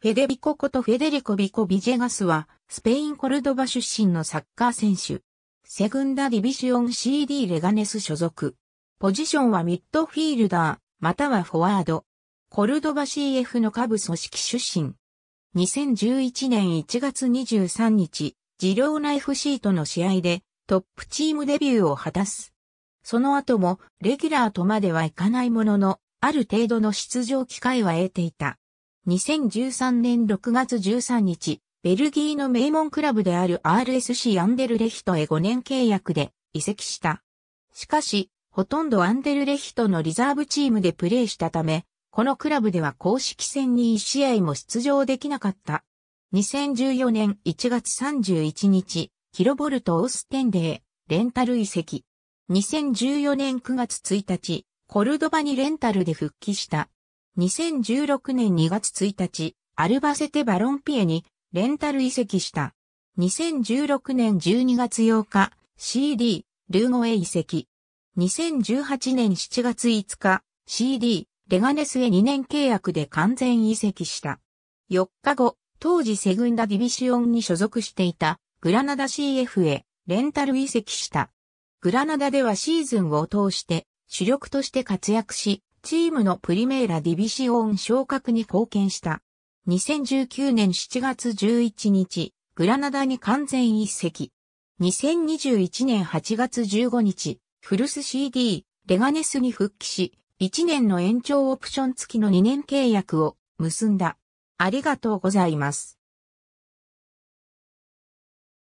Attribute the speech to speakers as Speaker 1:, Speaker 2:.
Speaker 1: フェデビコことフェデリコ・ビコ・ビジェガスは、スペイン・コルド
Speaker 2: バ出身のサッカー選手。セグンダ・ディビシオン CD レガネス所属。ポジションはミッドフィールダー、またはフォワード。コルドバ CF の下部組織出身。2011年1月23日、ジローナ FC との試合で、トップチームデビューを果たす。その後も、レギュラーとまではいかないものの、ある程度の出場機会は得ていた。2013年6月13日、ベルギーの名門クラブである RSC アンデルレヒトへ5年契約で移籍した。しかし、ほとんどアンデルレヒトのリザーブチームでプレーしたため、このクラブでは公式戦に1試合も出場できなかった。2014年1月31日、キロボルト・オーステンデー、レンタル移籍。2014年9月1日、コルドバにレンタルで復帰した。2016年2月1日、アルバセテバロンピエにレンタル移籍した。2016年12月8日、CD、ルーゴへ移籍。2018年7月5日、CD、レガネスへ2年契約で完全移籍した。4日後、当時セグンダディビシオンに所属していたグラナダ CF へレンタル移籍した。グラナダではシーズンを通して主力として活躍し、チームのプリメーラディビシオン昇格に貢献した。2019年7月11日、グラナダに完全一席。2021年8月15日、フルス CD、レガネスに復帰し、1年の延長オプション付きの2年契約を
Speaker 1: 結んだ。ありがとうございます。